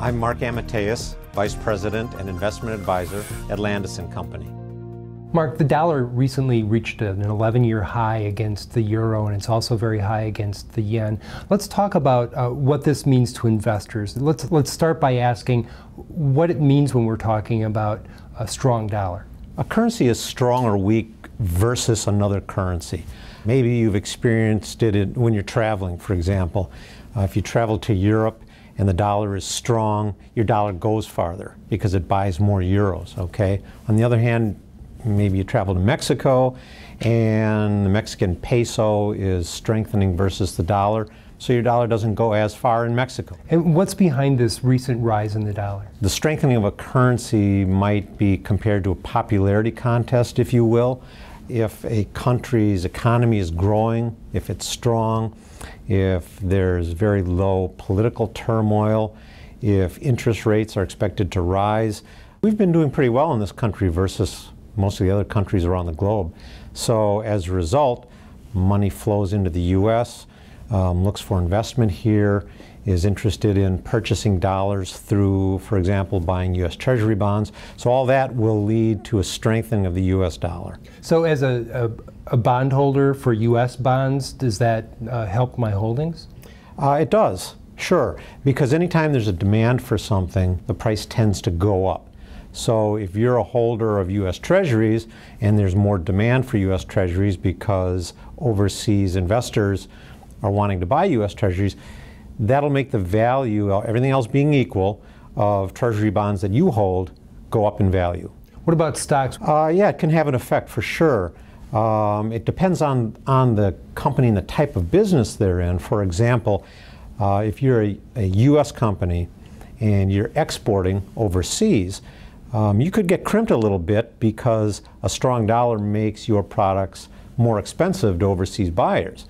I'm Mark Amateus, Vice President and Investment Advisor at Landis & Company. Mark, the dollar recently reached an 11 year high against the euro, and it's also very high against the yen. Let's talk about uh, what this means to investors. Let's, let's start by asking what it means when we're talking about a strong dollar. A currency is strong or weak versus another currency. Maybe you've experienced it when you're traveling, for example. Uh, if you travel to Europe and the dollar is strong, your dollar goes farther because it buys more euros, okay? On the other hand, maybe you travel to Mexico and the Mexican peso is strengthening versus the dollar, so your dollar doesn't go as far in Mexico. And what's behind this recent rise in the dollar? The strengthening of a currency might be compared to a popularity contest, if you will if a country's economy is growing, if it's strong, if there's very low political turmoil, if interest rates are expected to rise. We've been doing pretty well in this country versus most of the other countries around the globe. So as a result, money flows into the U.S., um, looks for investment here, is interested in purchasing dollars through, for example, buying U.S. Treasury bonds. So all that will lead to a strengthening of the U.S. dollar. So as a, a, a bondholder for U.S. bonds, does that uh, help my holdings? Uh, it does, sure. Because anytime there's a demand for something, the price tends to go up. So if you're a holder of U.S. Treasuries and there's more demand for U.S. Treasuries because overseas investors are wanting to buy U.S. Treasuries, that'll make the value, uh, everything else being equal, of treasury bonds that you hold go up in value. What about stocks? Uh, yeah, it can have an effect for sure. Um, it depends on, on the company and the type of business they're in. For example, uh, if you're a, a, U.S. company and you're exporting overseas, um, you could get crimped a little bit because a strong dollar makes your products more expensive to overseas buyers.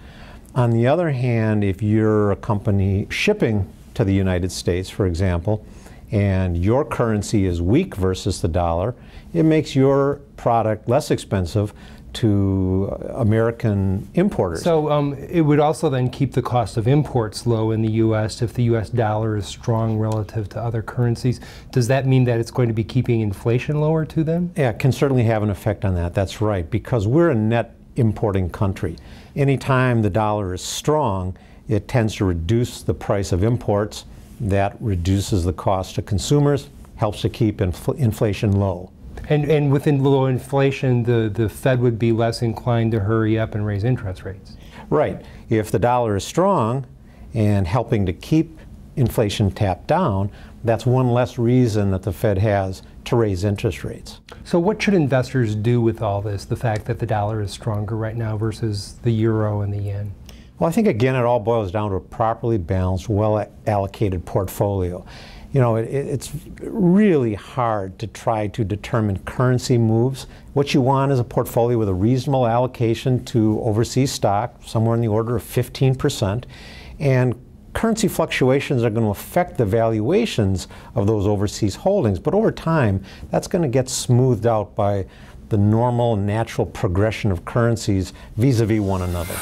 On the other hand, if you're a company shipping to the United States, for example, and your currency is weak versus the dollar, it makes your product less expensive to American importers. So um, it would also then keep the cost of imports low in the U.S. if the U.S. dollar is strong relative to other currencies. Does that mean that it's going to be keeping inflation lower to them? Yeah, it can certainly have an effect on that. That's right, because we're a net importing country. Anytime the dollar is strong, it tends to reduce the price of imports. That reduces the cost to consumers, helps to keep infl inflation low. And, and within low inflation, the, the Fed would be less inclined to hurry up and raise interest rates. Right. If the dollar is strong and helping to keep inflation tapped down, that's one less reason that the Fed has to raise interest rates. So, what should investors do with all this, the fact that the dollar is stronger right now versus the euro and the yen? Well, I think again, it all boils down to a properly balanced, well allocated portfolio. You know, it, it's really hard to try to determine currency moves. What you want is a portfolio with a reasonable allocation to overseas stock, somewhere in the order of 15%, and currency fluctuations are going to affect the valuations of those overseas holdings, but over time, that's going to get smoothed out by the normal, natural progression of currencies vis a vis one another.